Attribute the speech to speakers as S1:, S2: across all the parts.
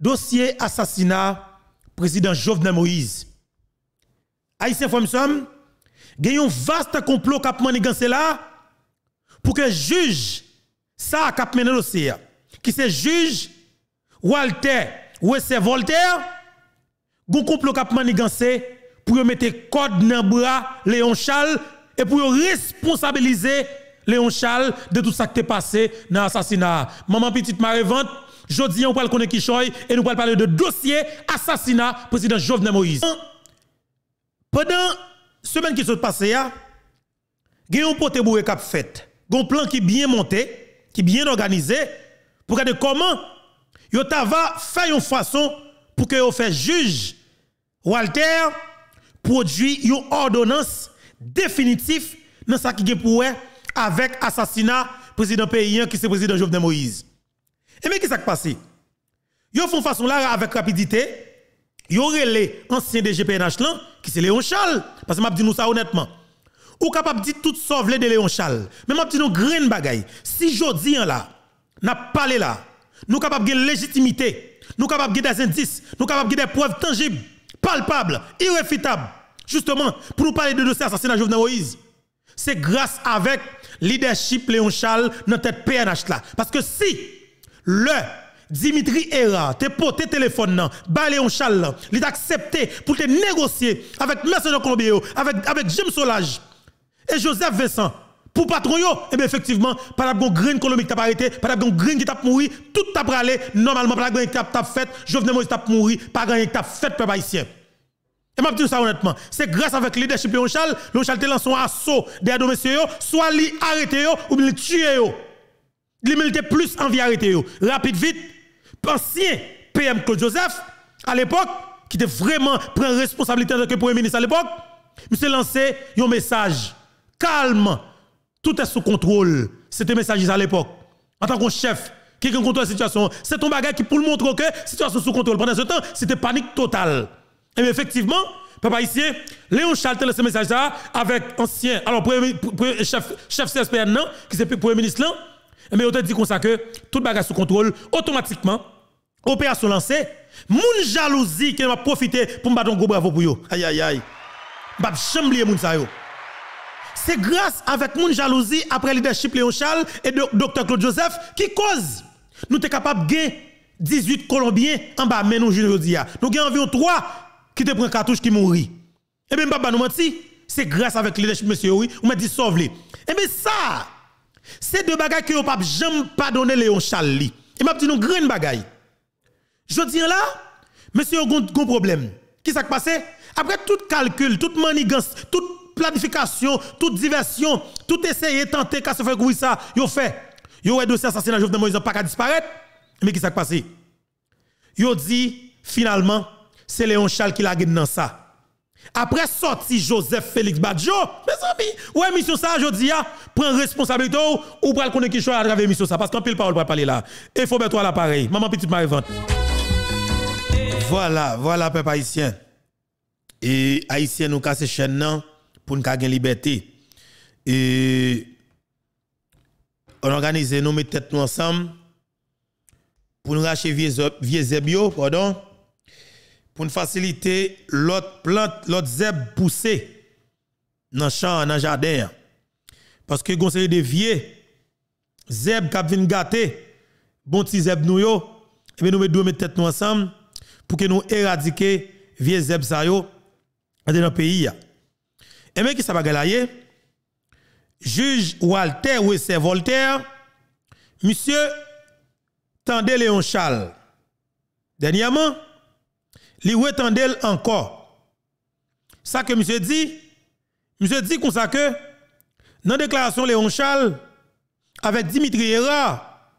S1: dossier assassinat président Jovenel Moïse. Haïtien Fomsom, il y a un vaste complot qui a là pour que juge ça qui a dossier, qui se juge Walter ou c'est Voltaire, un complot qui a pour mettre code dans bras Léon Charles et pour responsabiliser Léon Charles de tout ça qui est passé dans l'assassinat. Maman petite ma revente. Jodi, on parle connaître Kishoy et nous parler de dossier assassinat président Jovenel Moïse. Pendant la semaine qui se passée, il y a un fait. Un plan qui bien monté, qui bien organisé pour regarder comment yo va faire une façon pour que le fait juge Walter produit une ordonnance définitive dans ce qui est pour avec assassinat président paysan qui est président Jovenel Moïse. Et mais qu'est-ce qui s'est passé Yo font façon là avec rapidité, yo relé ancien DGPNH là qui c'est Léon Chal. parce que m'a dit nous ça honnêtement. Ou capable dit tout sauve de Léon Chal. Mais m'a dit nous grain bagaille. Si jodi là, n'a parlé là, nous capable de légitimité, nous capable de des indices, nous capable de des preuves tangibles, palpables, irréfutables. Justement, pour nous parler de dossier assassinat Jovenel Moïse. C'est grâce avec leadership Léon Chal dans tête PNH là parce que si le Dimitri Era, te potes, téléphone nan, les on chal il accepté pour te négocier avec Mercedes Colombier, avec, avec Jim Solage et Joseph Vincent. Pour patron yo, et eh bien effectivement, pas green grain qui t'a arrêté, par la bon green, qui t'a mouru, tout t'a pralé, normalement par la grain qui t'a fait, Jovenel Moïse t'a mouru, par la grain qui t'a fait peuple haïtien. Et m'a dit ça honnêtement, c'est grâce avec le leadership de Lonchal, Lonchal te lance un assaut derrière monsieur yo, soit li arrêté yo ou bien li tué yo. L'humilité plus envie arrêter Rapide, vite. Ancien PM Claude Joseph, à l'époque, qui était vraiment pris responsabilité en tant que Premier ministre à l'époque, s'est lancé un message. Calme. Tout est sous contrôle. C'était message à l'époque. En tant que chef, qui contrôle la situation. C'est ton bagage qui pour le montrer que la situation sous contrôle. Pendant ce temps, c'était panique totale. Et effectivement, papa ici, Léon Charles lancé ce message là avec ancien, alors premier, chef, chef CSPN, non, qui c'est premier ministre là, mais on te dit comme ça que tout bagage sous contrôle, automatiquement, opération lancée, moun jalousie qui m'a profité pour me battre un gros bravo pour yo. Aïe aïe aïe. Bab chamblier moun sa yo. C'est grâce avec moun jalousie après le leadership Léon Charles et docteur Claude Joseph qui cause nous sommes capables de gagner 18 Colombiens en bas mais nous aujourd'hui. Nous avons environ 3 qui te prend cartouche qui mourent. Et eh bien, papa nous menti, c'est grâce avec leadership monsieur oui, on m'a dit sauve-les. Et eh bien ça, c'est deux bagages que vous pas jamais Léon Charlie. Et m'a dit nous grande bagaille. Je dis là, monsieur, a un problème. Qui s'est passé? Après tout calcul, toute manigance, toute planification, toute diversion, tout essayer, tenter, qu'à se faire passé ça, yo fait. Vous un dossier assassinat de Moïse, pas qu'à disparaître. Mais qui s'est passé? Yo dit, finalement, c'est Léon Charles qui l'a gagné dans ça. Après sorti Joseph Félix Badjo, mes amis, ou mission ça, je dis, ah, prends responsabilité ou, prends le connaître qui à travers mission ça, parce qu'on pile parole pour parler là. Et faut mettre toi l'appareil. Maman petite marie -Vente. Voilà, voilà, peuple haïtien. Et haïtien nous casse chaîne pour nous gagner liberté. Et on organise nous mettre tête nous ensemble pour nous racheter vieux vieux pardon pour faciliter l'autre plante, l'autre zèbre pousser dans le champ, dans le jardin. Parce que conseil de vieux, zèbre qui vient gâter, bon petit zèbre nous et eh bien nous devons mettre tête nous ensemble pour que nous éradiquions vieux zèbres ça yo dans le pays. Et eh bien qui ça va galayer? Juge Walter c'est Voltaire, monsieur Tandé Léon Charles. Dernièrement, li retendel encore. Ça que monsieur dit, monsieur dit comme ça que, dans la déclaration Léon Charles, avec Dimitri Hera,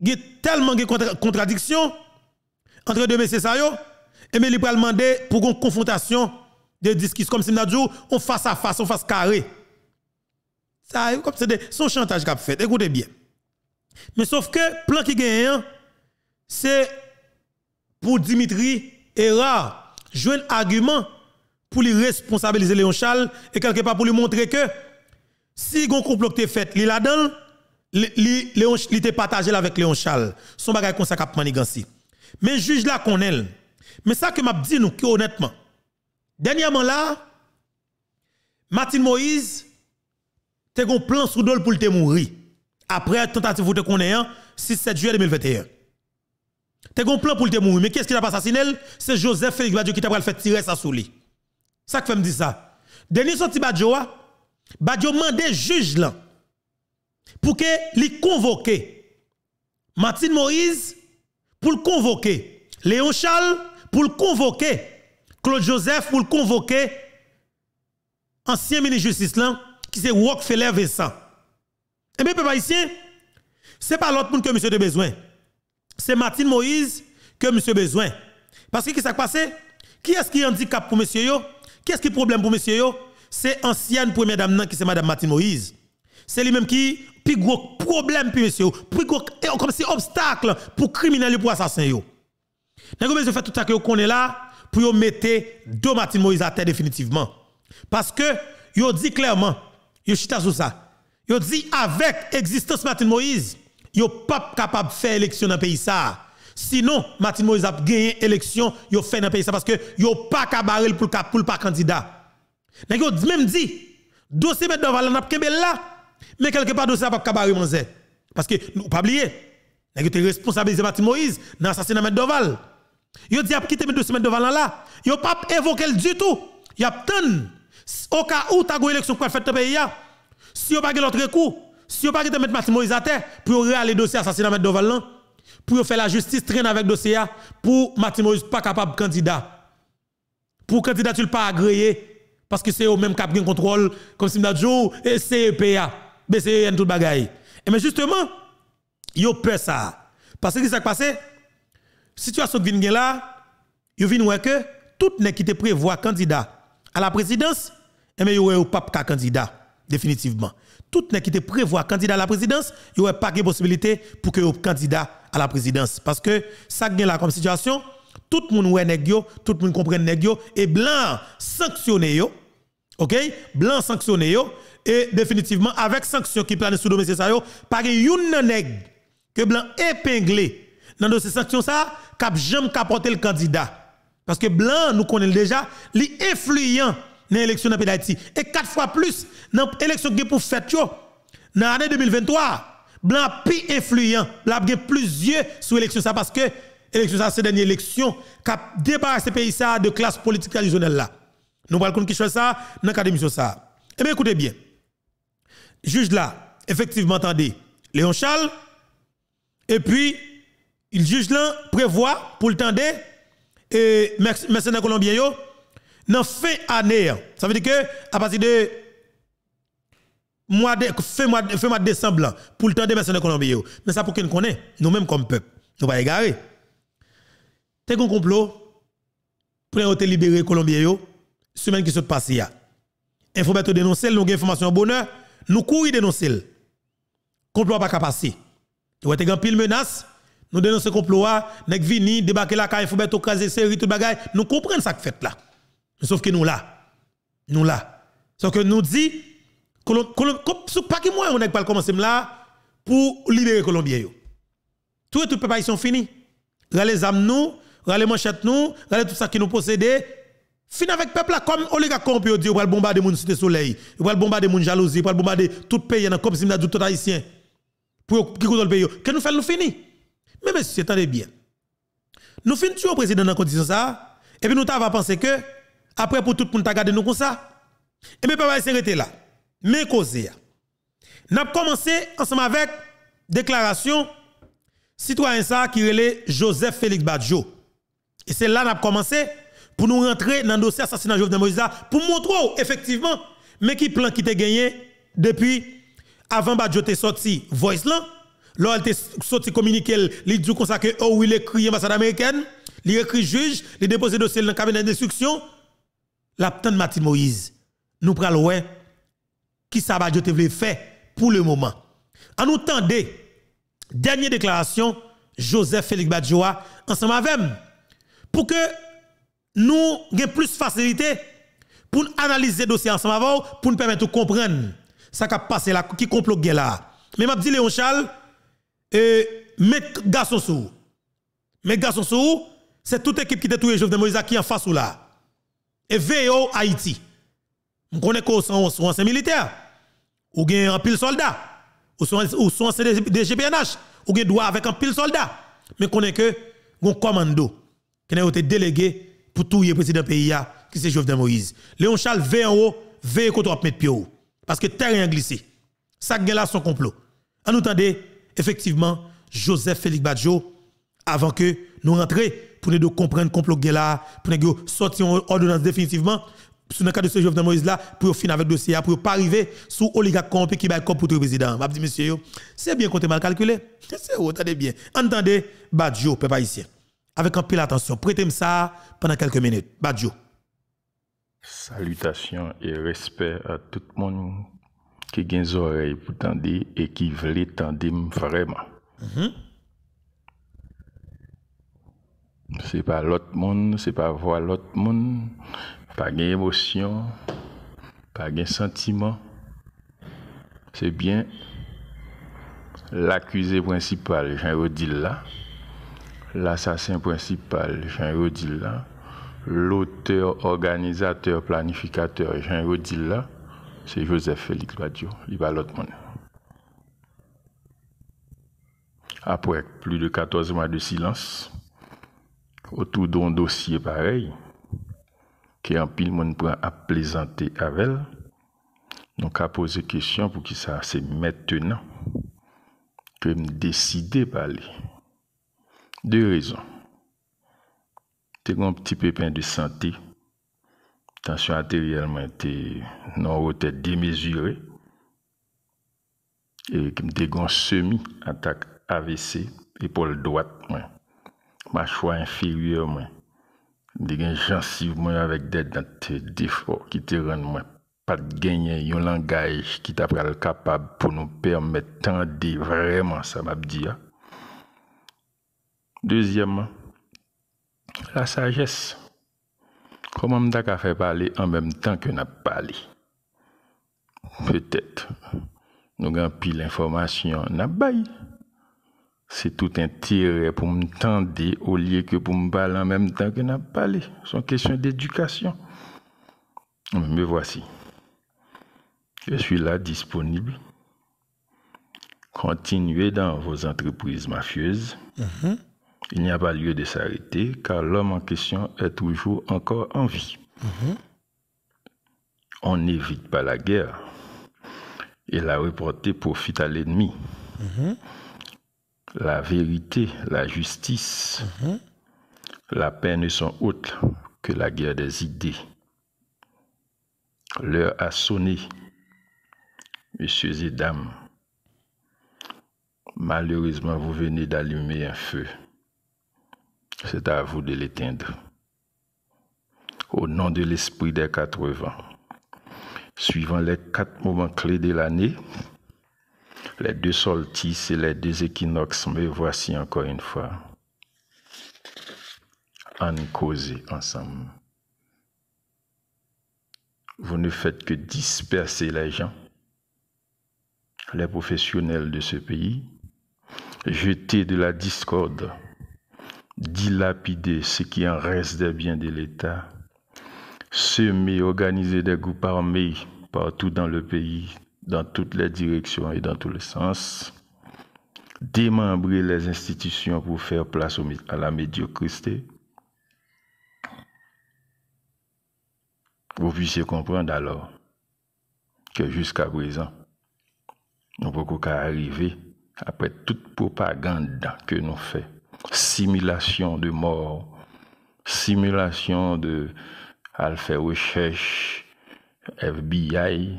S1: il y a tellement de contradictions entre deux messieurs et mais il va demander pour une confrontation de discussion comme si nous on face à face, on face carré. Ça comme c'est son chantage qu'a fait. Écoutez bien. Mais sauf que plan qui gagne c'est pour Dimitri Era, jouer un argument pour lui responsabiliser Léon Charles et quelque part pour lui montrer que si un complot était fait, il là-dedans, il était partagé avec Léon Charles. Son bagage comme ça cap Mais juge là qu'on elle. Mais ça que m'a dit nous honnêtement. Dernièrement là, Martin Moïse te un plan sous dol pour te mourir. Après tentative de connaître 6 7 juillet 2021. C'est un plan pour le mourir. Mais qu'est-ce qui t'a assassiné C'est Joseph Félix Badjo qui t'a fait tirer ça sous lui. Ça que fait me dire ça. Denis sorti Badjo, hein? Badjo mandé juge là pour que lui convoque Martin Moïse pour le convoquer, Léon Charles pour le convoquer, Claude Joseph pour le convoquer, ancien ministre de justice là qui c'est Rockefeller Vincent. Et eh bien, peuple haïtien, n'est pas l'autre monde que monsieur a besoin c'est Martin Moïse que monsieur besoin. Parce que qui s'est passé? Qui est-ce qui handicap pour monsieur yo? Qui est-ce qui problème pour monsieur yo? C'est ancienne première dame qui c'est madame Martin Moïse. C'est lui-même qui plus gros problème pour monsieur, plus gros eh, comme c'est obstacle pour criminel pour assassin yo. vous monsieur fait tout ça que vous connaissez là pour mettre deux Martin Moïse à terre définitivement. Parce que yo dit clairement, yo chita ça. Yo dit avec existence Martin Moïse yo pas capable faire élection dans pays ça. Sinon, Martin Moïse a gagné élection, yo fait dans pays ça parce que yo pas capable pour pour pas candidat. Mais yo même dit dossier met n'a pas n'a là, mais quelque part dossier pas cabarel manzé. Parce que nous pas oublier, nèg yo responsabilisé Martin Moïse dans assassinat met Doval. Yo dit a quitter met dossier met devant là, yo pas évoqué du tout. Y a tant au cas où ta élection pour faire dans pays Si yo pas l'autre coup si vous ne pouvez pas mettre Martin Moïse à terre, pour le dossier assassinat de Doval, pour faire la justice traîne avec dossier, pour Martin Moïse pas capable de candidat. Pour candidature pas agréé, parce que c'est eux même qui ont contrôle, comme si dit, et e CEPA, BCEN, tout bagaille. Et mais justement, yo peur ça. Parce que ce qui s'est passé, situation qui vient là, yo vient que tout n'est qui te prévoit candidat à la présidence, et eh mais yo pas candidat, définitivement tout n'est qui te prévoit candidat à la présidence, il n'y pas de possibilité pour que vous candidat à la présidence. Parce que ça gagne là comme situation, tout le monde est tout le monde comprend négio, et blanc sanctionné yo, ok? Blanc sanctionné yo, et définitivement avec sanction qui plane sous dossier ça yo, par de nèg que blanc épinglé dans ces sanctions ça, cap jamais capoter le candidat. Parce que blanc, nous connaissons déjà, l'influent dans l'élection dans le Et quatre fois plus dans l'élection qui pour fête dans l'année 2023, blanc plus influent, blanc plus plusieurs sur l'élection ça parce que l'élection ça c'est dernière élection qui a débarrassé pays ça de classe politique traditionnelle là. Nous parlons qui choisit ça dans cadre d'émission ça. Eh bien écoutez bien. Juge là, effectivement attendez, Léon Charles et puis il juge là prévoit pour le temps et à yo, dans fin année, ça veut dire que à partir de mois de fin mois décembre pour le temps des personnes de Colombie. Mais ça pour qu'on connaît, nous-mêmes comme peuple, nous pas égarés. T'es un complot pour ont libéré Colombie yo semaine qui se passe là. il faut mettre dénoncer, nous information bonheur, nous courir dénoncer. Complot pas capacité. Tu t'es grand pile menace. Nous dénonçons dénoncer complot, nous vini débarquer la il faut mettre caser série tout bagaille. nous comprenons ça que fait là sauf que nous là. Nous là. Sauf que nous dit, sous pas que moi, on n'a pas commencé là pour libérer les Colombiens. Tout et tout peuple sont finis. Rale les âmes nous, rale les manchettes nous, rale tout ça qui nous possédait. Fin avec peuple là, comme oligarque on dit, on va bombarder mon cité soleil, on va bombarder mon jalousie, on va bombarder tout pays, comme si on a tout haïtien. Pour qui contrôle le pays. Que nous faisons nous fini. Mais monsieur, attendez bien. Nous finissons au président dans la condition ça, et puis nous avons pensé que après, pour tout le monde, regarder nous comme ça. Et eh bien, papa, s'arrêter là. Mais nous avons commencé ensemble avec déclaration citoyen ça qui relève Joseph Félix Badjo. Et c'est là nous avons commencé pour nous rentrer dans le dossier assassinat de Jovenel Moïse pour montrer oh, effectivement mais qui plan qui a gagné depuis avant Badjo t'est sorti voice là lorsqu'il t'est sorti communiqué il dit comme ça que oh oui écrit américaine il écrit juge il déposé dossier dans le cabinet d'instruction la de Martin Moïse, nous prenons qui ça va te faire pour le moment. En nous tendez, dernière déclaration, Joseph Félix Badjoa, ensemble avec nous, pour que nous ayons plus facilité pour analyser le dossier ensemble avec pour nous permettre de comprendre ce qui a passé là, qui complot là. Mais je dis Léon Charles, euh, garçon sous. garçon sous, c'est toute équipe qui détruit de Moïse qui est en face ou là et VO Haïti. On connaît qu'on sont sont ou gain un pile soldat ou sont un sont des GPNH ou gain droit avec un pile soldat mais connaît que un commando qui a été délégué pour tout le président pays qui c'est de Moïse. Léon Charles veille en haut, veille qu'on doit parce que terrain glissé. Ça gain là son complot. En attendant effectivement Joseph Félix Badjo avant que nous rentrions pour nous comprendre complot là, pour nous sortir une ordonnance définitivement sur le cas de ce Jovenel Moïse là, pour finir avec le dossier, pour pas arriver sous oligarque corrompu qui va pour le président. Je dis, monsieur, c'est bien compté mal calculé. C'est bien. Entendez, Badjo, peuple haïtien. Avec un peu d'attention, prêtez-moi ça pendant quelques minutes. Badjo.
S2: Salutations et respect à tout le monde qui a des oreilles pour tendre et qui veut tendre vraiment. -hmm c'est pas l'autre monde, c'est pas voir l'autre monde, pas gain émotion, pas gain sentiment. C'est bien l'accusé principal, Jean Rodil là, l'assassin principal, Jean Rodil là, l'auteur, organisateur, planificateur, Jean Rodil là, c'est Joseph Félix Badio, il pas l'autre monde. Après plus de 14 mois de silence, autour d'un dossier pareil, qui en pile monde prend à plaisanter avec elle, donc à poser question pour que ça c'est maintenant que me décider parler. Deux raisons. as un petit pépin de santé, tension artérielle non démesurée et qui me dégon semi attaque AVC épaule droite ma choix inférieur moi des moi avec des dents défauts qui te rendent moi pas de gagner un langage qui t'a capable pour nous permettre de vraiment ça m'a dit hein. deuxièmement la sagesse comment m'ta faire parler en même temps que n'a parlé peut-être nous avons pile information n'a c'est tout un intérêt pour me tendre au lieu que pour me parler en même temps que n'a parlé. C'est une question d'éducation. Mais voici. Je suis là disponible. Continuez dans vos entreprises mafieuses. Mhm. Il n'y a pas lieu de s'arrêter car l'homme en question est toujours encore en vie. Mhm. On n'évite pas la guerre et la reporter profite à l'ennemi. Mhm la vérité, la justice, mhm. la paix ne sont autres que la guerre des idées. L'heure a sonné, messieurs et dames. Malheureusement, vous venez d'allumer un feu. C'est à vous de l'éteindre. Au nom de l'esprit des quatre vents, suivant les quatre moments clés de l'année, les deux solstices et les deux équinoxes. Me voici encore une fois. En causer ensemble. Vous ne faites que disperser les gens, les professionnels de ce pays, jeter de la discorde, dilapider ce qui en reste des biens de l'État, semer, organiser des groupes armés partout dans le pays, dans toutes les directions et dans tous les sens, démembrer les institutions pour faire place à la médiocrité. Vous puissiez comprendre alors que jusqu'à présent, nous ne pouvons pas arriver après toute propagande que nous faisons, simulation de mort, simulation de, faire recherche, FBI,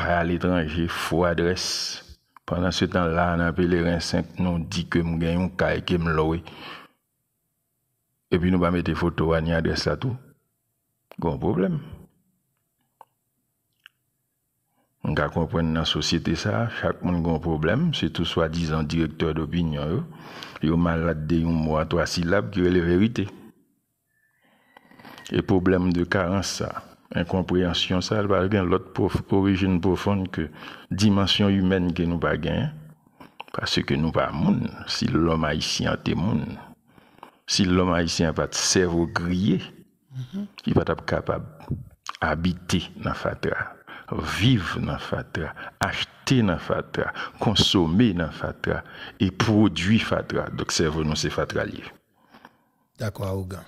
S2: à l'étranger, faux adresse. Pendant ce temps-là, on a pèlerin 5, nous dit que nous avons, un cas qui me loue. Et puis nous pas mettre photo à l'adresse adresse à tout. gros problème. On va comprendre dans la société ça, chaque monde a un problème, tout soi-disant directeur d'opinion. il ont malade de un mot trois syllabes qui est la vérité. Et problème de carence ça incompréhension ça el ba gen l'autre prof, origine profonde que dimension humaine que nous ba parce que nous nou si moun, si l'homme haïtien te moun. Si l'homme haïtien ici de cerveau grillé il va être capable d'habiter dans nan fatra, vivre dans fatra, acheter nan fatra, consommer nan fatra, et produire fatra. donc cerveau nous c'est
S1: fatra lié D'accord, Ougan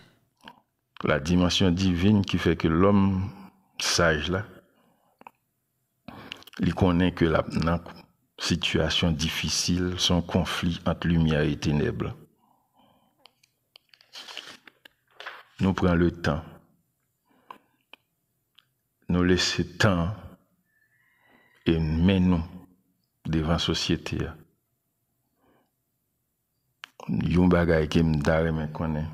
S2: la dimension divine qui fait que l'homme sage là, il connaît que la situation difficile, son conflit entre lumière et ténèbres. Nous prenons le temps, nous laissons temps et menons devant la société. qui me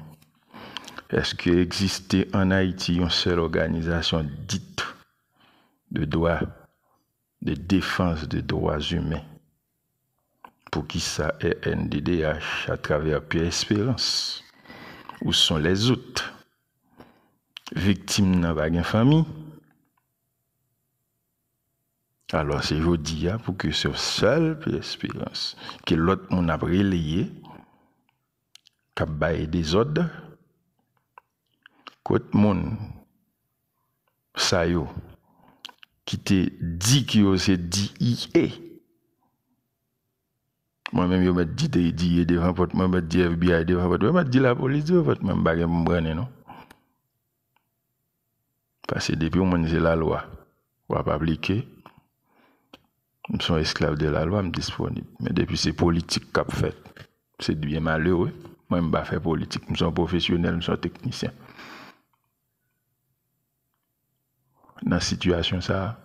S2: est-ce qu'il existait en Haïti une seule organisation dite de droits, de défense des droits humains pour qui ça est NDDH à travers Pierre Espérance Où sont les autres Victimes dans la famille alors, c'est aujourd'hui hein, pour que ce seul espérance que l'autre monde a relayé, qui des autres, Kote moun, sa yo, ki te di ki yo se di e. je me yo met di te je me dis pot, mwen met di FBI devan pot, mwen met la polis devan pot, mwen Je mwen non. Pase depi je mwen se la lwa, wap je mwen son esclaves de la lwa me disponib. Men depi se politik c'est fet, se moi male pas mwen politique, fe politik, mwen son profesyonel, mwen son dans situation ça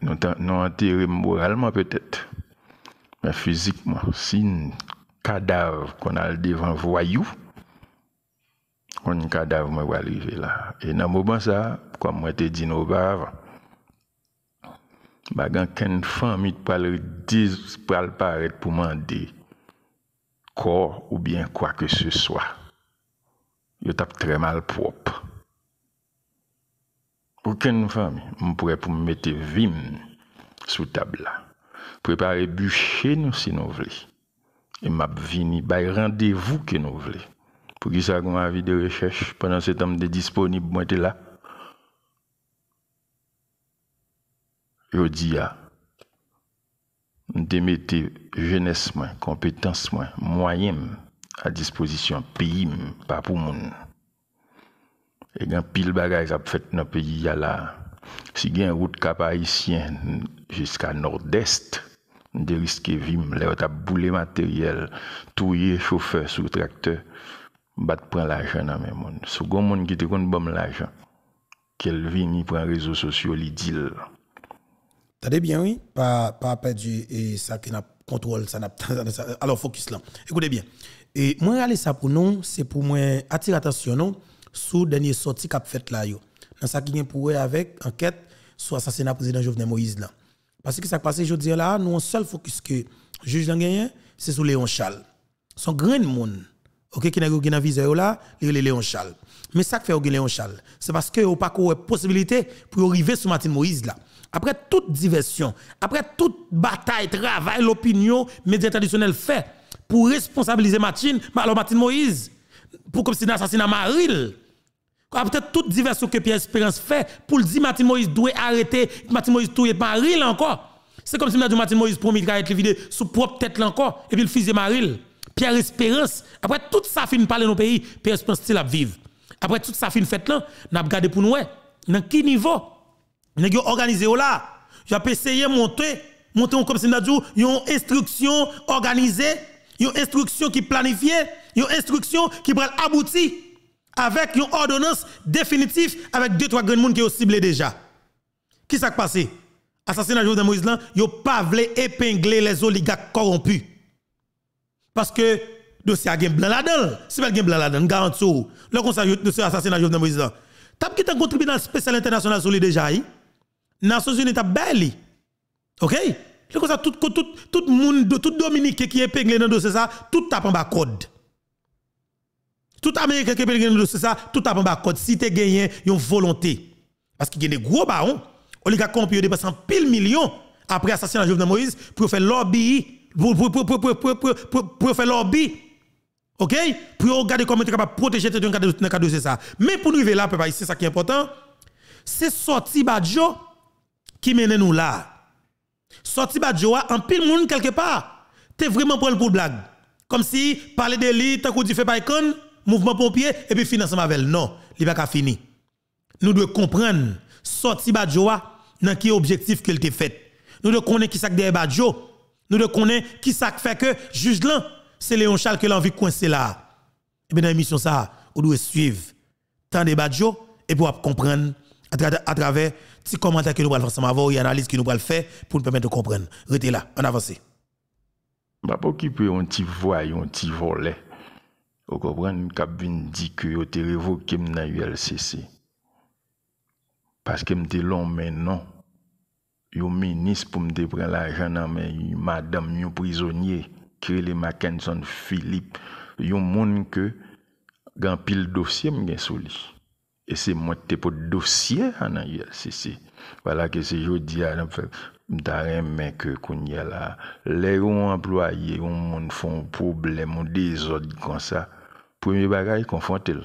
S2: nous nous enterrés moralement peut-être mais physiquement si un cadavre qu'on a devant voyou un cadavre moi va arriver là et dans moment ça comme moi te dit nous auparavant bagan ken famille qui le pas paraître pour demander corps ou bien quoi que ce soit yo tape très mal propre aucune famille, on pourrait pour mettre sur sous table là. Préparer bûcher nous si nous voulons. Et m'a vini un rendez-vous que nous voulons. Pour qui ça ma vie de recherche pendant ce temps de disponible moi là. Je dis à ah, de mettre jeunesse moins, compétence moins, moyens à disposition pays pas pour monde. Et il y a pile choses qui fait dans le pays là. Si il y a une route cap ici, jusqu'à nord-est, de risquer vim, là, tu bouler matériels, matériel, chauffeurs chauffeur sous tracteur, faut prendre l'argent dans même monde. Si il monde qui te donne bon l'argent, qu'elle prendre les réseaux sociaux, il dit.
S1: T'as bien, oui, pas, pas perdu et ça qui n'a contrôle, ça n'a Alors, focus là. Écoutez bien. Et moi, aller ça pour nous, c'est pour moi attirer l'attention, non? sous dernier sortie qu'a fait là yo dans ça qui vient pour avec enquête sur assassinat président Jovenel Moïse là parce que ça passé je dis là nous un seul focus que juge a gagné c'est sur Léon Charles son grand monde OK qui n'a pas visé là il Léon Chal. mais ça fait Léon Chal, c'est parce que a pas de possibilité pour arriver sur Martin Moïse là après toute diversion après toute bataille travail l'opinion médias traditionnels fait pour responsabiliser Martin alors Martin Moïse pour comme si assassinat Maril après toute diversion que Pierre Espérance fait pour le dire Martin Moïse doit arrêter, Martin Moïse tout est Maril encore. C'est comme si Martin Moïse promis qu'il été vidé sous propre tête encore et puis le fils de Maril. Pierre Espérance, après tout ça fin parler nos pays, Pierre Espérance still à vivre. Après tout ça fin fait là, n'a gardé pour nous dans quel niveau nous organisé là. a essayé de monter monter comme si nous une instruction organisée, une instruction qui planifiait, une instruction qui va aboutir avec une ordonnance définitive avec deux trois grands monde qui ont ciblé déjà. Qui s'est passé Assassinat Jovenel Moïse là, yo pas voulu épingler les oligarques corrompus. Parce que dossier a blanc là-dedans. Si pas blanc là-dedans, garantis le conseil dossier assassinat Jovenel Moïse là. T'as qui un tribunal spécial international sur lui déjà hein? Nations Unies t'a belli. Hein? OK Le conseil tout tout tout monde tout dominique qui épinglé dans dossier ça, tout tape en bas code. Tout Américain qui peut gagner dossier ça, tout à en code si tu gagné une volonté. Parce qu'il y a des gros barons, oligarques qui ont un en pile million après l'assassinat de Jovenel Moïse pour faire lobby pour pour faire lobby. OK Pour regarder comment tu es capable de protéger tes dans cadre de ça. Mais pour nous arriver là c'est ça qui est important. C'est sorti Badjo qui mène nous là. Sorti Badjo en pile monde quelque part. Tu es vraiment pour le pour blague. Comme si parler d'élite, tant qu'on dit fait pas mouvement pompier, et puis financement avec Non, il va pas fini. Nous devons comprendre, sorti Badjoa, dans qui objectif qu'il était fait. Nous devons connaître qui ça derrière Badjo. Nous devons connaître qui ça fait que juge là, c'est Léon Charles qui l'envie envie coincer là. Et eh bien dans l'émission ça, on doit suivre tant de Badjo et pour comprendre à, travers les commentaires que nous allons faire ensemble et analyse que nous allons faire pour nous permettre de comprendre. Restez là, on avance. Je ne
S2: vais bah, pas occuper un petit un petit volet. Vous comprenez Cap dit que vous avez révoqué dans l'ULCC. Parce que je long non. ministre pour prendre l'argent madame prisonnier Kelly Mackenson Philippe yon que pile dossier m'gen et c'est moi pour dossier en ULCC voilà que c'est jodi a mais que kounya là les employés on monde font problème des autres comme ça premier bagage, confrontez-le.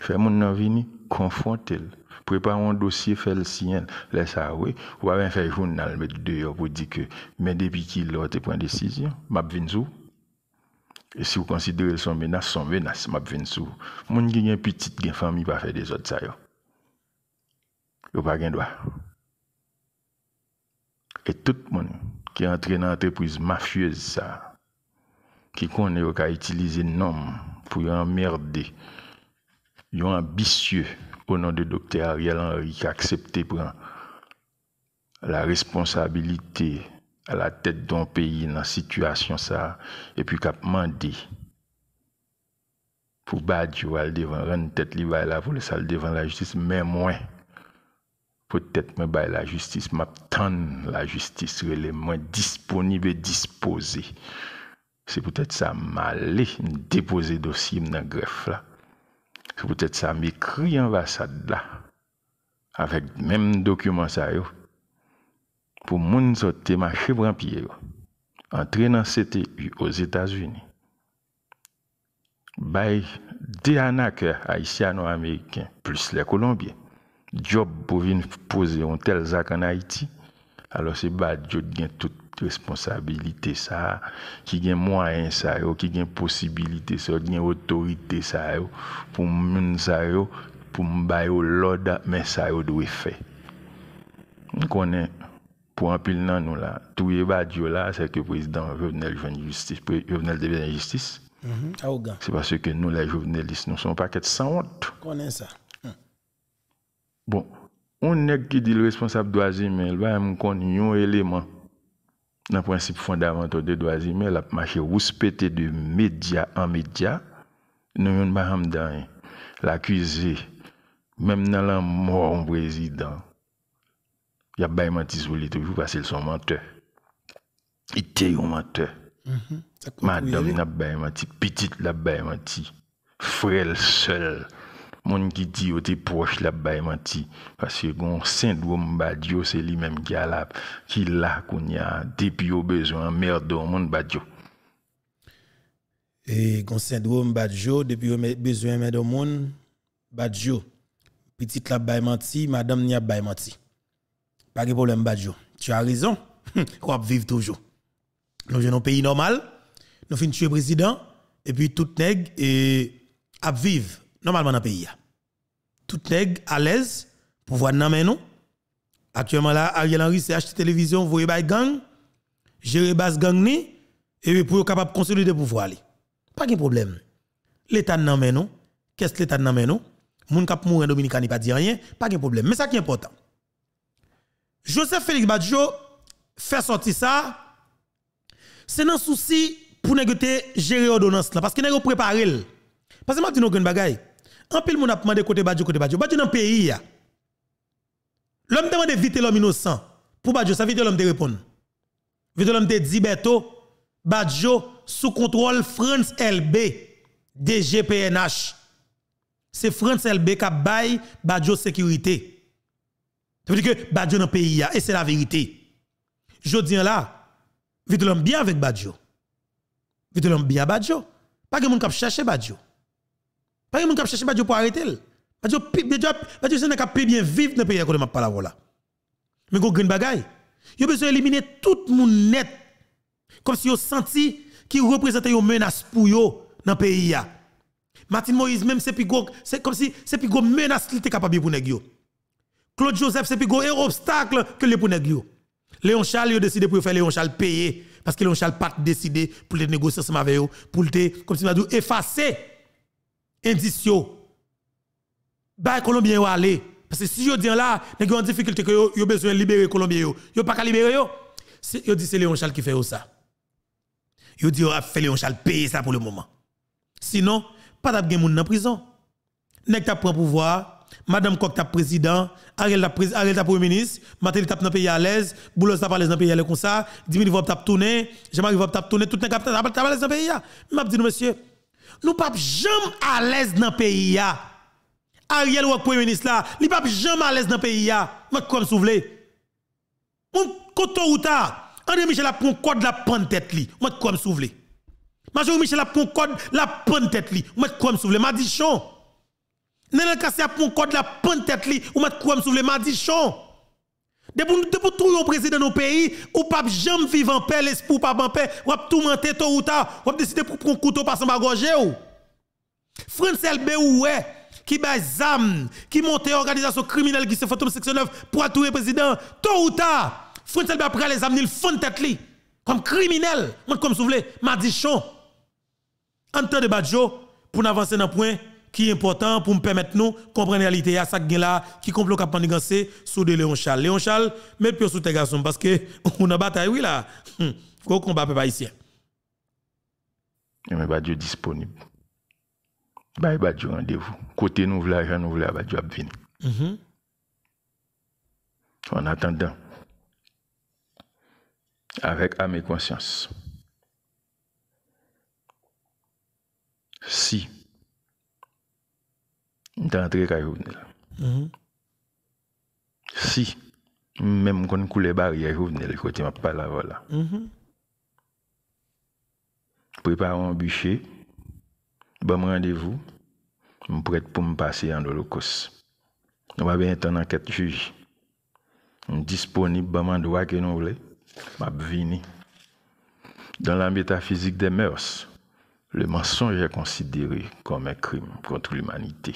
S2: Fais mon avis, confrontez-le. Prépare un dossier, fais le sien, laisse ça, oui. Ou bien faire un journal, mettre dehors pour dire que, mais depuis qu'il a été pris une décision, je venir. Et si vous considérez son menace, son menace, je venir. de Les gens qui ont une petite famille, pas faire des autres, ça y est. pas pas droit. Et tout le monde qui est entré dans entreprise mafieuse, ça, qui connaît, qui a utilisé pour emmerder. Yon ambitieux au nom de Dr. Ariel Henry qui a accepté la responsabilité à la tête d'un pays dans la situation ça et puis qui a demandé pour battre devant rendre tête la ça devant la justice mais moi, peut-être me bah, la justice m'attend la justice est moins disponible et disposé c'est peut-être ça m'aller déposer dossier dans greffe là. C'est peut-être ça m'écrit ambassade là. Avec même document ça Pour moun sortir marcher pour pied Entrer dans CTU aux États-Unis. Bay des haïtiens haïtiano américain, plus les colombiens. Job pour venir poser un tel zak en Haïti. Alors c'est bad job gain tout responsabilité ça, qui gagne moyen ça, qui gagne possibilité ça, qui gagne autorité ça, pour moun ça, pour m'bayo l'ordre, mais ça yo doit faire. On connaît, pour un pile nan nous là, tout va dieu là, c'est que le président Jovenel jeune justice, Jovenel devient justice.
S1: Mm-hmm.
S2: C'est parce que nous, les journalistes, nous sommes pas qu'être sans honte.
S1: Connaît ça. Mm.
S2: Bon, on est qui dit le responsable doit mais il va me connaître un élément le principe fondamental de droits humains, la marche respecté de médias en médias, nous ne pas l'accusé, même dans la mort en président, il y a pas menti sur lui toujours parce qu'ils sont menteurs. Il était un menteur. il -hmm. Madame n'a pas menti, petite n'a pas menti, frère seul. Moun ki di yo te proche la bay menti. Paske gon syndrome badyo se li menm ki alap. Ki la koun ya depi yo bezwen merdon moun badyo.
S1: E gon syndrome badyo depi yo bezwen dans moun badyo. Petit la bay menti, madame ni a bay menti. Pas de problème badjo. Tu as raison. On vivre toujours. Nous venons un pays normal. Nous fin tue président. Et puis tout nègre et à vivre normalement dans le pays. Tout nèg à l'aise, pouvoir nan men main Actuellement là, Ariel Henry c'est acheté télévision, voyez by gang, gérer base gang ni et pour capable consolider le pouvoir Pas de problème. L'état nan men nous. Qu'est-ce que l'état nan men nous Moun kap mourir en Dominicani pas dit rien, pas de problème. Mais ça qui est important. Joseph Félix Badjo fait sortir ça. C'est un souci pour négocier gérer ordonnance là parce que nèg préparé Parce que m'a dit nous une bagaille. En pile, mon a demandé côté Badjo, côté Badjo. Badjo dans le pays. L'homme demande vite l'homme innocent. Pour Badjo, ça vite l'homme de répondre. Vite l'homme de dit Badjo sous contrôle France LB, DGPNH. C'est France LB qui a baillé Badjo sécurité. Ça veut dire que Badjo dans le pays. Et c'est la vérité. Je dis là, vite l'homme bien avec Badjo. Vite l'homme bien Badjo. Pas que mon cap cherche Badjo. Pas de monde qui cherche Dieu pour arrêter. Badjo, pas c'est un qui peut bien vivre dans le pays où je la là. Mais il y bagaille. Il a besoin d'éliminer tout le monde net. Comme si vous senti qu'il représentait une menace pour vous dans le pays. Martin Moïse, même, c'est comme si c'est une menace qui était capable pour vous. Claude Joseph, c'est un obstacle que les pour vous. Léon Charles, il a décidé pour faire Léon Charles payer. Parce que Léon Charles n'a pas décidé pour les négocier avec eux. Pour le, comme si il effacer indice Bah, Colombien ou aller. Parce que si je dis là, les gens en difficulté que yo, besoin de libérer Colombien. Yo pas ka libérer yo. Si yo dit c'est Léon Charles qui fait ça. Yo dit yo a fait Léon Charles payer ça pour le moment. Sinon, pas d'abgain moun en prison. Nek t'a prend pouvoir, Madame Kok t'a président, Ariel t'a premier ministre, Matel t'a dans pays à l'aise, Boulos t'a pas l'aise dans pays à l'aise comme ça, Dimitri Vop t'a tourner Jean-Marie Vop t'a tourner tout le monde t'a pas l'aise dans pays à. M'a dit nous monsieur, nous pas jamais à l'aise dans le pays. Ariel ou premier ministre là, il pas jamais à l'aise dans le pays. nous comme vous Mon koto ou ta, André Michel a pris code la pente, tête li. Moi, comme Michel a pris code la pente, tête li. Moi, comme vous voulez. Nenel a pris la pente, li. comme vous depuis tout le président de nos pays, ou pas jamais vivre en paix, l'esprit pas en paix, ou pas tout mentir tôt ou tard, ou décider pour prendre un couteau par ma bagage ou. France LB ouais, qui ba ZAM, qui monte organisation criminelle qui se fantôme section 9 pour attirer président, tôt ou tard, France LB après les amener, le fond tête li, comme criminel, comme vous voulez, m'a En temps de Badjo, pour avancer dans le point, qui est important pour me permettre nous comprendre la réalité à ça là qui complot cap manigancé sous de Léon Charles. Léon Charles, mais plus sous tes garçons parce que on a bataille oui là. Hum, combat peuple haïtien.
S2: mais bah disponible. Bah bah rendez-vous. Côté nous v'là, nous v'là bah Dieu Mm -hmm. En attendant avec âme et conscience. Si d'entrer à mm -hmm. si même quand coule barrière le côté m'a pas là voilà mm -hmm. un bûcher bon rendez-vous me prête pour me passer en holocauste on va bien en enquête juge disponible bon endroit que nous voulons suis venu. dans la métaphysique des mœurs le mensonge est considéré comme un crime contre l'humanité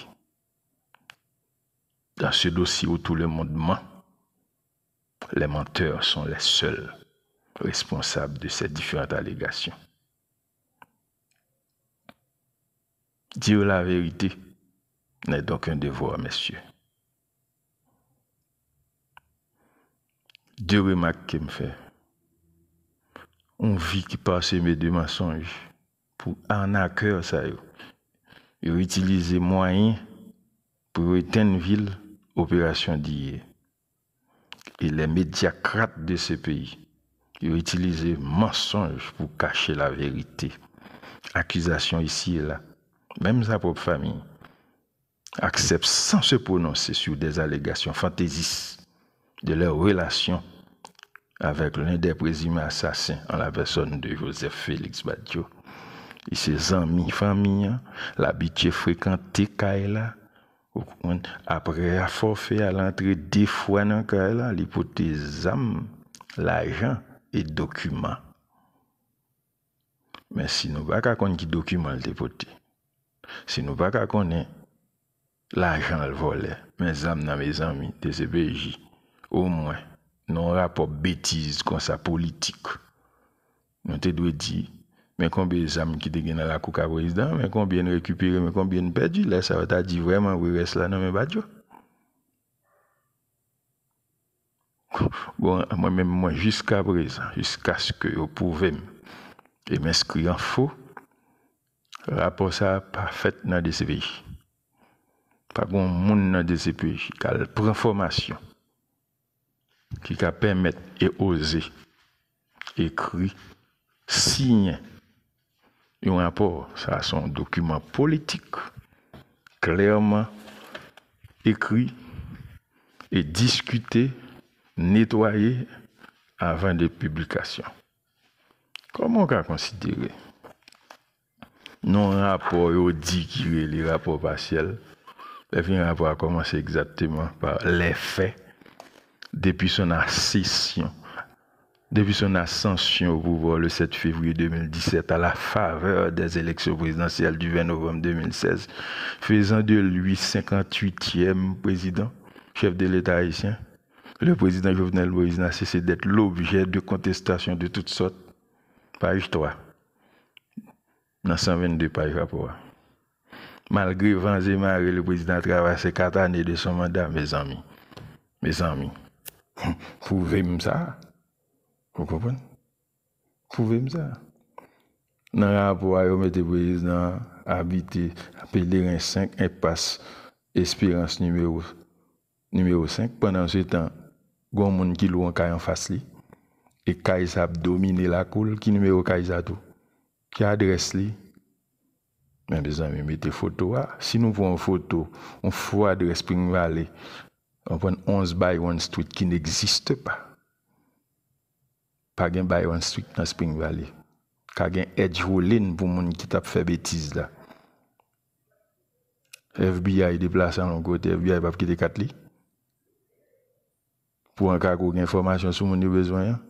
S2: dans ce dossier où tout le monde ment, les menteurs sont les seuls responsables de ces différentes allégations. Dire la vérité n'est donc un devoir, messieurs. Deux remarques qui me fait. On vit qui passe mes deux mensonges pour arnaqueur ça. Ils utilisent moyens pour éteindre ville opération d'hier. Et les médiacrates de ce pays, qui ont utilisé mensonges pour cacher la vérité. Accusations ici et là. Même sa propre famille accepte sans se prononcer sur des allégations fantaisistes de leur relation avec l'un des présumés assassins en la personne de Joseph Félix Badiou. Et ses amis, famille, hein, l'habitude fréquenté Kaila, après, à forfait à l'entrée deux fois dans le l'hypothèse l'argent et document. Mais si nous ne connaissons pas qui document le si nous ne connaissons pas l'argent volé, mes amis, mes amis, des CPJ, e au moins, non rapport bêtise comme ça politique, nous te doit dire mais combien gens qui étaient dans la cour président, mais combien de récupérés, mais combien de perdus, là, ça va dit vraiment, oui, reste là, non, mais pas Bon, moi-même, moi, jusqu'à présent, jusqu'à ce que vous pouvez m'inscrire en faux, rapport ça pas dans des pays. Pas bon monde dans des il qui a prend formation, qui permet et oser écrire, signer, un rapport. Ça, a son document politique clairement écrit et discuté, nettoyé avant de publication. Comment on peut considérer non rapport il dit qu'il les rapports partiels le rapport a commencé exactement par les faits depuis son accession depuis son ascension au pouvoir le 7 février 2017 à la faveur des élections présidentielles du 20 novembre 2016, faisant de lui 58e président, chef de l'État haïtien, le président Jovenel Moïse n'a cessé d'être l'objet de contestations de toutes sortes. Page 3, dans 122 pages rapport. Malgré vents et le président a traversé quatre années de son mandat, mes amis. Mes amis, prouvez-moi ça. Vous comprenez Vous Pouvez me ça. Dans le rapport, vous mettez le président habité à Pélérin 5, impasse Espérance numéro, 5. Pendant ce temps, il y a des gens qui sont en face. Et Kaïs a dominé la coule. Qui numéro Kaïs Qui adresse lui mais mes amis, mettez photo. Ah. Si nous prenons une photo, on l'adresse adresse Spring Valley, on prend 11 by 1 street qui n'existe pas pas de Byron Street dans Spring Valley. Ka gen Edge Rollin pour moun qui ont fait bêtises là. FBI déplacé en côté, FBI pas quitté 4 li. Pour un cas qu'on information sur ont besoin.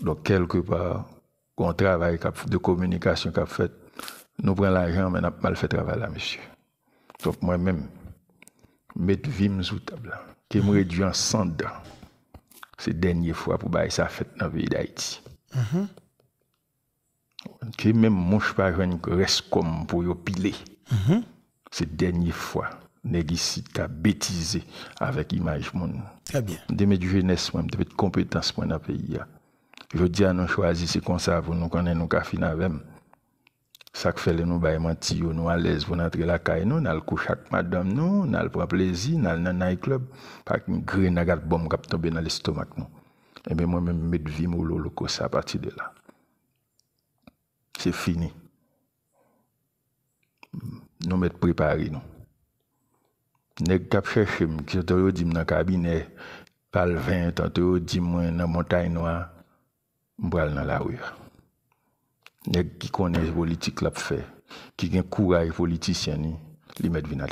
S2: Donc quelque part, un travail de communication qu'a fait. Nous prenons l'argent mais n'a mal fait travail là monsieur. Donc moi-même mettre vim sous table, qui me réduit en dents, c'est dernière fois pour baisser sa fête dans le pays d'Haïti. Mm -hmm. même mon pas reste comme pour y piler. Mm -hmm. C'est dernière fois. Négicide ta bêtiser avec image mon. Très bien. De du jeunesse, de mes compétences dans le pays. Je dis à nous choisir, c'est comme ça pour nous connaître, nous finir avec. Ça fait le nous sommes à l'aise pour entrer la caille nous, allons coucher avec madame nous, allons le plaisir, n'a le night club, pas qu'une grenade à bombe qui tomber dans l'estomac Et eh bien moi même mettre vie mon lolo ça à partir de là. C'est fini. Nous mettre préparé nous. Nèg k'ap chercher me qui te dit dans cabinet pas le 20 tantôt dit moi dans montagne noire, m'bral dans la rue qui connaît politique l'a fait, qui gen courage politicien ni, li met vin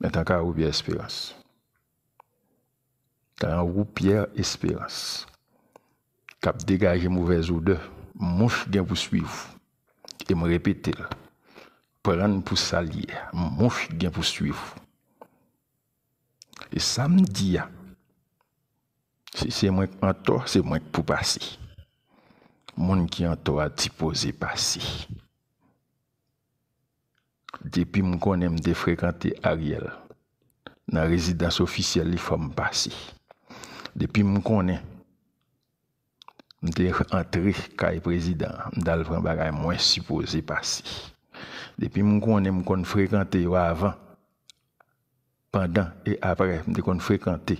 S2: Mais tant qu'à une Espérance. y ou Pierre Espérance. mauvaise odeur, mouche gen pour suivre e et me répéter. Prendre pour salir, mouche gen pour suivre. Et samedi, si c'est moi qui c'est moi pour passer moun ki an to a ti pose pasi. Depi m konen m de frekante Ariel, nan rezidans ofisyel li fòm pasi. Depi m konen, m de rentre kay prezidans, m dal fran bagay mwen si pose pasi. Depi m konen m kon frekante yo avan, pandan e apre m de kon frekante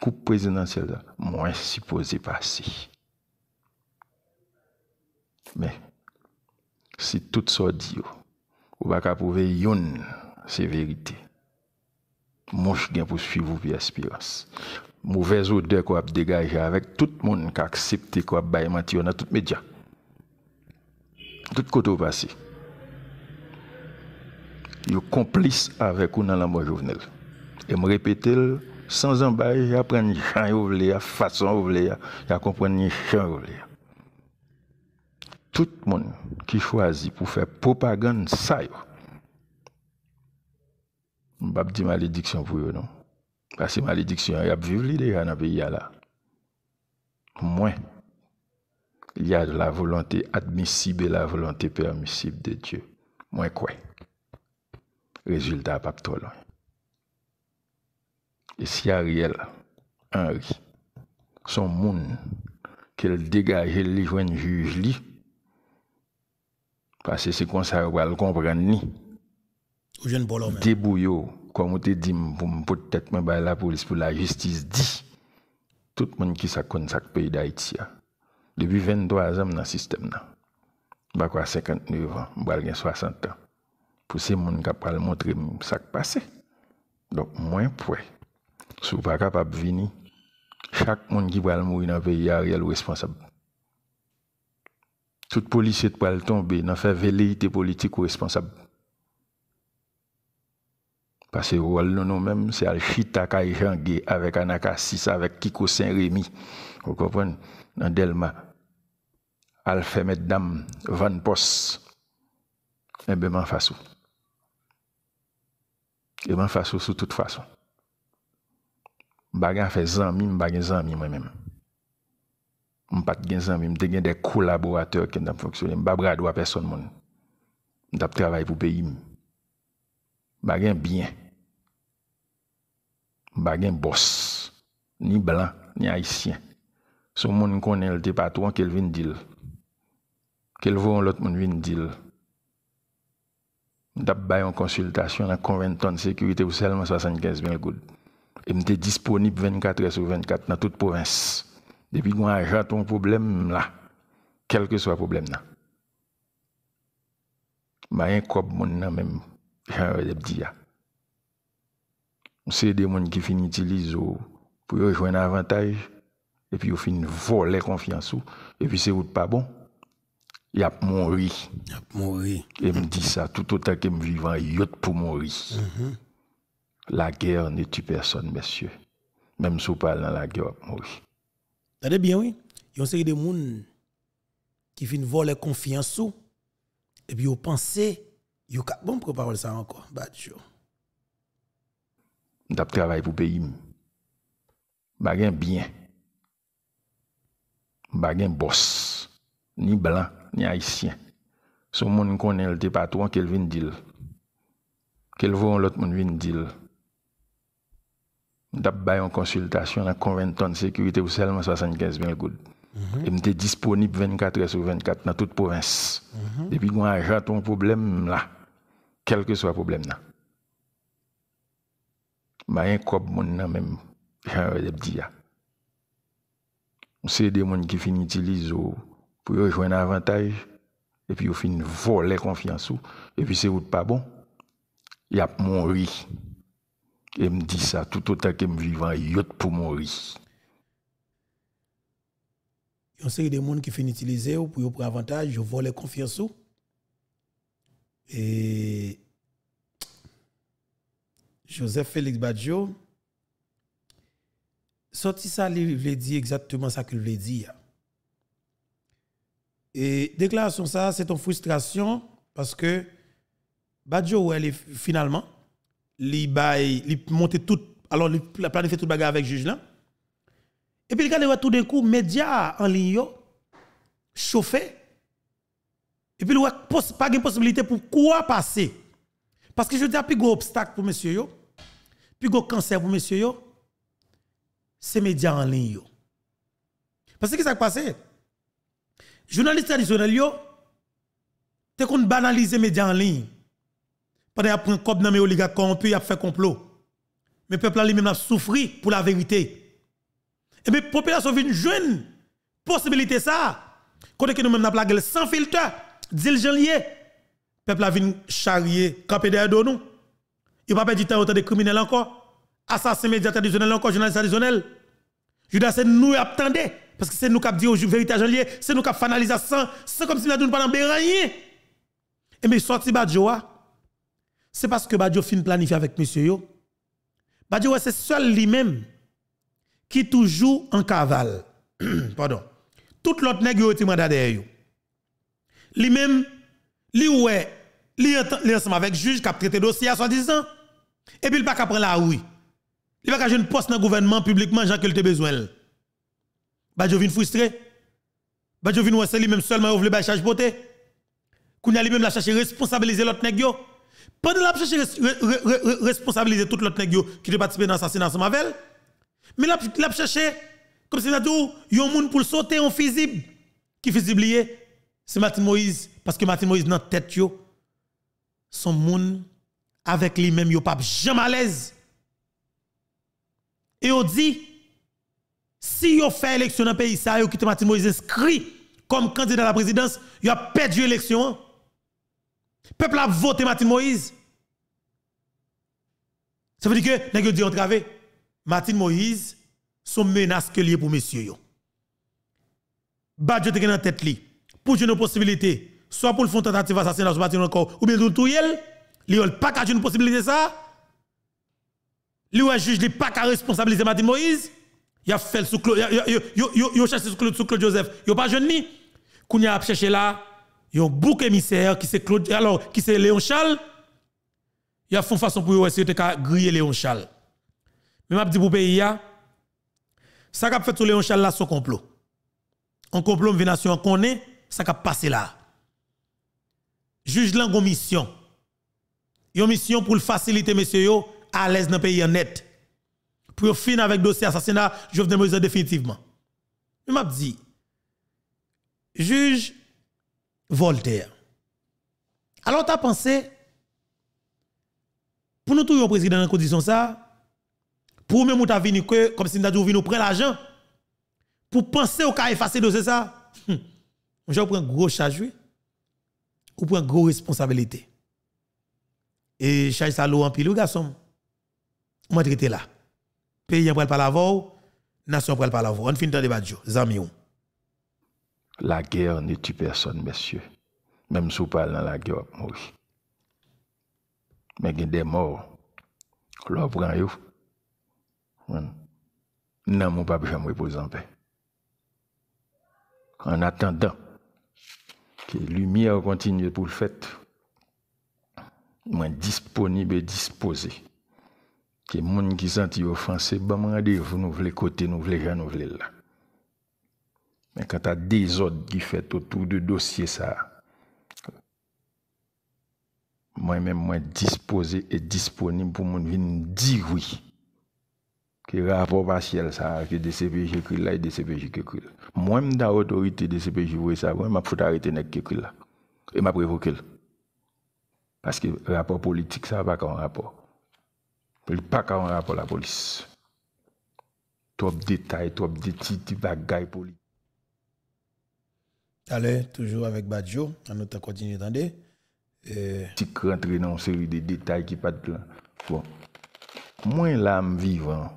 S2: koup prezidans yo, mwen si pose pasi. Mais si tout ça dit, ou pas prouver que c'est vérité. Mouche viens pour suivre via espérance. Mauvaise odeur qu'on a dégagé avec tout le monde qui a accepté qu'on a baillé dans tous les médias. Tout côté passé. êtes complice avec nous dans la mort juvenile. Et me répéter sans emballer, apprendre les gens, la façon, la comprendre les gens tout le monde qui choisit pour faire propagande, ça, je ne pas malédiction pour eux, non. Parce que malédiction, il y a vivre l'idée dans le pays là. moins, il y a de la volonté admissible et la volonté permissible de Dieu. Moins quoi. Résultat, pas trop loin. Et si Ariel, Henri, son monde, qu'elle dégage, elle juge, parce que c'est comme ça qu'on va le comprendre. Au jeune bonhomme. Débouillot, comme on te dit, pour peut-être me la police, pour la justice, dit tout le monde qui s'accorde dans le pays d'Haïti. Hein. Depuis 23 ans dans le système. Je bah, bah, a 59 ans, je a 60 ans. Pour ces gens qui ont montrer ce qui passé. Donc, moins poids. Si vous pas capable de venir, chaque monde qui va mourir dans le pays est responsable tout policier poil tomber n'a fait velléité politique ou responsable. Parce que nous-mêmes, c'est Alchita Kaïjangé avec Anakassis, avec Kiko Saint-Rémy. Vous comprenez? Dans Delma. Alphé, mesdames, Van Post. Et eh bien, m'en façon, eh ben, Et m'en sous toute façon. Bagan fait zami, m'bagan zami moi-même pas de suis pas gen des collaborateurs qui ont pas m'pa brado à personne Je travaille pour pour pays Je suis gen bien. suis un boss, ni blanc, ni haïtien. Son moun connaît le patron qu'elle vient dire. Qu'elle en l'autre moun les dire. M'ta bay en consultation en ans de sécurité ou seulement 75 000 gouttes. Et suis disponible 24 heures sur 24 dans toute province. Depuis qu'on j'ai ton problème là, quel que soit le problème là. mais un cop mon même, j'ai dit C'est des gens qui finissent utiliser pour rejoindre un avantage, et puis ils finissent voler confiance, et puis c'est pas bon. Il y a riz, Il a Et me dit ça tout autant que me vivant, il y a pour mourir. riz. Mm-hmm. La guerre ne tue personne, messieurs. Même si vous parlez dans la guerre, mourir.
S1: Tade byen wè, yon seri de moun ki fin volè konfian sou, epi yon panse, yon kap bon pou pa wè sa anko, bat yo.
S2: Dap travay pou peyim, bagen byen, bagen bos, ni blan, ni haisyen. Son moun konen lte patouan kel vin dil, kel voun lot moun vin dil. d'abord en consultation, en 20 de sécurité ou seulement 75 000 gouttes. Mm -hmm. Et disponible 24 heures sur 24 dans toute province. Mhm. Et puis, moi, j'ai un problème là, quel que soit le problème là. Je suis un mon là même, j'ai dit ya. C'est des gens qui finissent utiliser pour rejoindre un avantage, et puis ils finissent voler confiance, et puis c'est pas bon, il y a mourir. Et me dit ça, tout autant que me vivant, yot pour mourir.
S1: Il y a série de monde qui finit utiliser pour pour avantage, je vole confiance. Et Joseph Félix Badjo, sorti ça, il dit exactement ça qu'il voulait dire. Et déclaration ça, c'est une frustration parce que Badjo, elle est finalement, il bay, li tout, alors li fait tout bagarre avec juge là. Et puis il a tout d'un coup médias en ligne yo Et puis il a pas de possibilité pour quoi passer. Parce que je dis plus gros obstacle pour monsieur yo, plus gros cancer pour monsieur yo, c'est médias en ligne yo. Parce que ça passé. Journaliste traditionnels, yo, t'es qu'on banalise médias en ligne. Pendant qu'il un comme dans les oligarques corrompus, il a fait complot. Mais le peuple lui-même a souffert pour la vérité. Et bien, la population vient jeune. Possibilité ça. Quand nous-mêmes avons plagué sans filtre, dit le janvier. Le peuple a venu charrier, camper derrière nous. Il a pas de temps autant de criminels encore. Assassins médias traditionnels encore, journalistes traditionnels. Je c'est nous qui attendons. Parce que c'est nous qui dit la vérité à C'est nous qui finalisons sans, c'est comme si nous n'avons pas rien. Et bien, sorti de Joa c'est parce que Badjo fin planifié avec monsieur yo. Badjo c'est seul lui-même qui toujours en cavale. Pardon. Tout l'autre nèg yo mandat derrière Lui-même, lui ouais, lui ensemble avec juge qui a traité dossier à soi-disant et puis il pas prendre la oui. Il pas une poste dans le gouvernement publiquement j'en qu'il te besoin. Badjo vient frustré. Badjo vient ouais c'est lui-même seulement ouvre le charge. poté. a lui-même la chercher responsabiliser l'autre nèg yo. Pendant la chercher responsabiliser tout l'autre nèg qui participé dans l'assassinat de avec Mais la la chercher comme c'est y yon moun pour sauter en fusible qui fusible c'est Martin Moïse parce que Martin Moïse dans tête yo son moun avec lui-même yo pas jamais à l'aise. Et on dit si yo fait élection dans pays ça yo quitte Martin Moïse inscrit comme candidat à la présidence, Il a perdu l'élection. Hein. Peuple a voté Martin Moïse. Ça veut dire que, nèg dit en travers, Martin Moïse, son menace que lié pour monsieur yo. Badjo te gen en tête li, pour une possibilité, soit pour le fond tentative assassinat, soit encore, ou bien tout tout yel, li pas qu'à une possibilité ça. Lui, ou juge li pas qu'à responsabiliser Martin Moïse. Il a fait sous Claude, il a cherché sous Joseph, il a pas jeune ni. Kounya a cherché là, un bouk émissaire qui se Claude alors qui c'est Léon Charles il a une façon pour essayer de griller Léon Charles mais m'a dit pour pays ça a fait tout Léon Charles là son complot un complot vient nation est ça a passé là juge là une mission Yon mission pour faciliter messieurs yo à l'aise dans pays en net pour finir avec dossier assassinat Jovenel Moïse définitivement mais m'a dit juge Voltaire. Alors, tu as pensé, pour nous tous un président dans la condition ça, pour même tu comme si nous avons nous prendre l'argent, pour penser au cas effacé de ça, hum, je prends gros charge, ou prends gros responsabilité. Et charge ça en pile, garçon. Moi, traité là. Pays pour parle pas la nation parle pas la On finit dans amis
S2: la guerre ne tue personne, messieurs. Même si vous parlez dans la guerre, vous Mais il y a des morts. on prend vous. Hein? Non, mon papa, je me en paix. En attendant que la lumière continue pour le fait, suis disponible et disposé. Que les gens qui sont offensés, ben, rendez-vous, nous voulons côté, nous voulons, nous voulons là. Mais quand tu as des autres qui font autour de dossier ça, moi-même, moi disposé et disponible pour mon venir dire oui. Que rapport partiel ça, que DCPJ écrit là et DCPJ écrit là. Moi-même, dans l'autorité DCPJ, vous ça, moi, je vais arrêter les écrit là. Et je prévoquer. Parce que rapport politique, ça n'a pas un rapport. Il pas un rapport à la police. Trop de détails, trop de petits bagailles politiques.
S1: Allez, toujours avec Badjo, on notre continue d'entendre. Si
S2: Si rentrer dans une série de détails qui pas de Bon. Moi, l'âme vivant,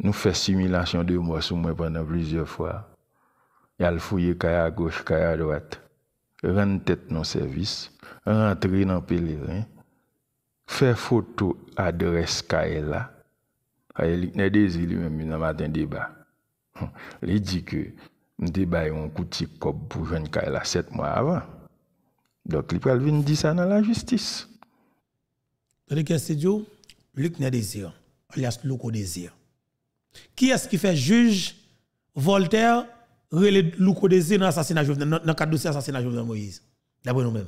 S2: nous fait simulation de moi sur moi pendant plusieurs fois. Il y a le fouillé à gauche, à droite. Rendre tête dans service, rentrer dans pèlerin, faire photo adresse Kaela. Ah, il a désiré lui-même dans matin débat. Hum. Il dit que Mte baye un kouti de pou jwen jeune la sept mois avant.
S1: Donc il peut vin dire ça dans la justice. Dans le cas studio, Luc n'a désir, alias Louko désir. Qui est-ce qui fait juge Voltaire, relé Louko désir dans l'assassinat de dans le dossier assassinat Jovenel Moïse, d'après nous-mêmes?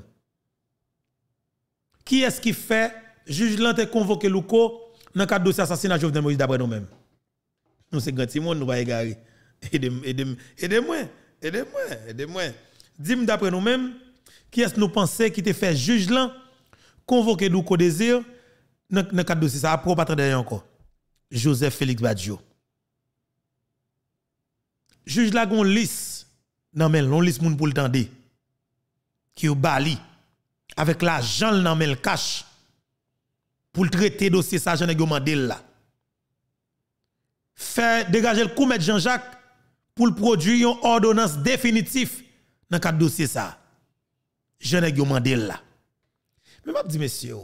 S1: Qui est-ce qui fait juge Lante convoquer Louko dans le dossier assassinat Jovenel Moïse, d'après nous-mêmes? Nous, c'est grand nous va égarer. Aidez-moi, aidez-moi, aidez-moi, Dis-moi d'après nous-mêmes, qui est-ce nous pensons qui te fait juge là, convoquer nous au désir, dans le cadre de ça, pour pas d'ailleurs encore. Joseph Félix Badjo. Juge là, gon lisse, non mais l'on lisse moun pour le qui au Bali, avec l'argent non mais le cash, pour le traiter dossier ça, j'en ai demandé là. Faire dégager le coup, mettre Jean-Jacques, pour le produire une ordonnance définitive dans quatre cadre dossier ça. Je n'ai pas demandé là. Mais je dis, monsieur,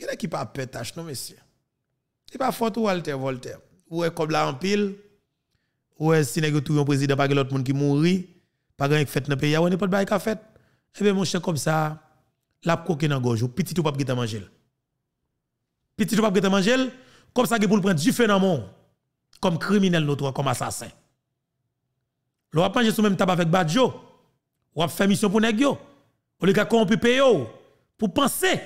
S1: il oh, qui pas pétache, non, monsieur. C'est pas fort Walter Voltaire. Ou est comme la en pile, ou est si vous un président, pas que l'autre monde qui mourit, pas que fête dans le pays, ou n'est pas de bail qu'à fête. Eh bien, mon cher, comme ça, la coquille dans gorge, ou petit ou pas qui manger. Petit ou pas qui manger, comme ça, pour le prendre du phénomène, comme criminel, notre, comme assassin. L'on va j'ai sous même table avec Badjo. Ou va faire mission pour Negio. On Ou le gars corrompu payer. pour penser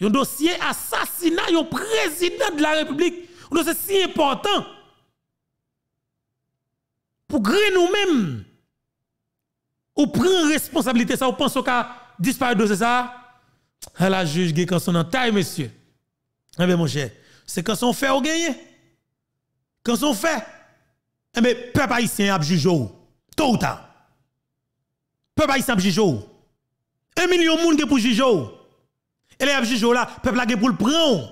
S1: un dossier assassinat un président de la République. Un dossier si important pour gré nous-mêmes. Ou prend responsabilité ça ou pense au cas disparaître de ça. Ah, la juge gagne quand son en taille monsieur. Eh bien mon cher, c'est quand son fait ou gagné. Quand son fait, eh bien peuple haïtien a jugé tout ou tard. Peuple haïtien Jijo. Un million de monde pour Jijo. Et les Jijo là, peuple a pour le prendre.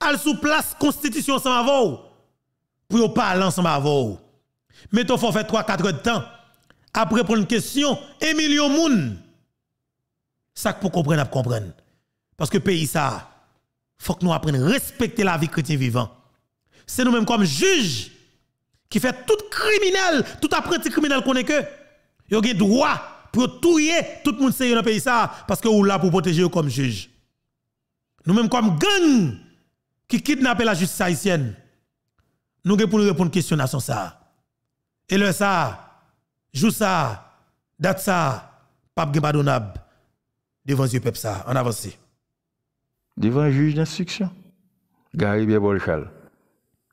S1: Al sous place constitution ensemble avoir, Pour parler ensemble avec Mais ton faut faire 3-4 de temps. Après prendre une question, un million de monde. Ça pour comprendre, pour comprendre. Parce que pays ça, faut que nous apprenions à respecter la vie chrétienne vivant. C'est nous-mêmes comme juges qui fait tout criminel, tout apprenti criminel qu'on est que, yo le droit pour tuer tout le monde dans le pays ça parce que ou là pour protéger comme juge. Nous même comme gang qui kidnappe la justice haïtienne. Nous gen pour nous répondre question son ça. Et le ça, joue ça, date ça, pape devant ce peuple ça. En avance.
S2: Devant un juge d'instruction. Gary Bolchal.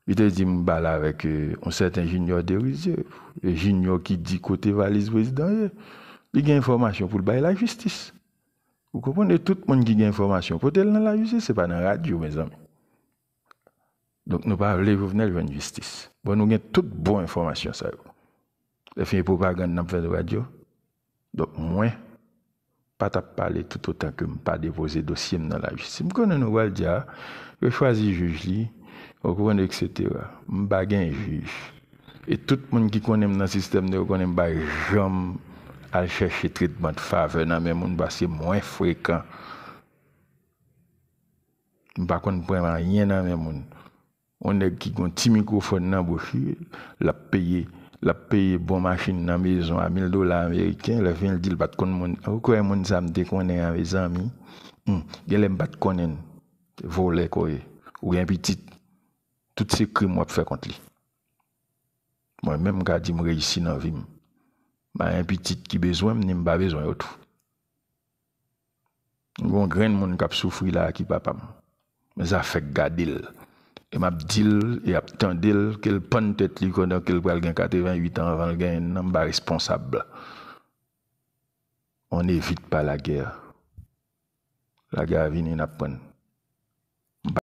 S2: Il te dit, là avec euh, un certain junior un Junior qui dit côté valise président, il a information pour le bail la justice. Vous comprenez, tout le monde qui a information pour dans la justice, ce n'est pas dans la radio, mes amis. Donc, nous parlons, vous venez de justice. nous avons toute bonne information, ça. Les une propagande dans la radio. Donc, moi, pas ne parler tout autant que je pas déposer dossier dans la justice. Je connais nous, je choisis le juge, vous comprenez, etc. Je ne un juge. Et tout le monde qui connaît dans le système, ne connaît pas jamais aller chercher traitement de faveur dans même monde parce que c'est moins fréquent. Je ne prend rien dans même monde. On est qui ont un petit microphone dans la bouche, la payer la payer bon machine dans la maison à 1000 dollars américains, la fin dit le bat monde, moun, ou quoi moun ça me déconner avec mes amis, hmm, gèle me bat konnen, voler quoi, ou un petit tous ces crimes que je fait contre lui. Moi-même, je dans la vie. Je bah, un petit qui besoin, je n'ai pas besoin de tout. Il y a grand monde qui a souffert là, qui Mais ça fait Et m'a dit, et a qu'elle tête lui quand qu'elle 88 ans avant un responsable. On n'évite pas la guerre. La guerre vient n'a pas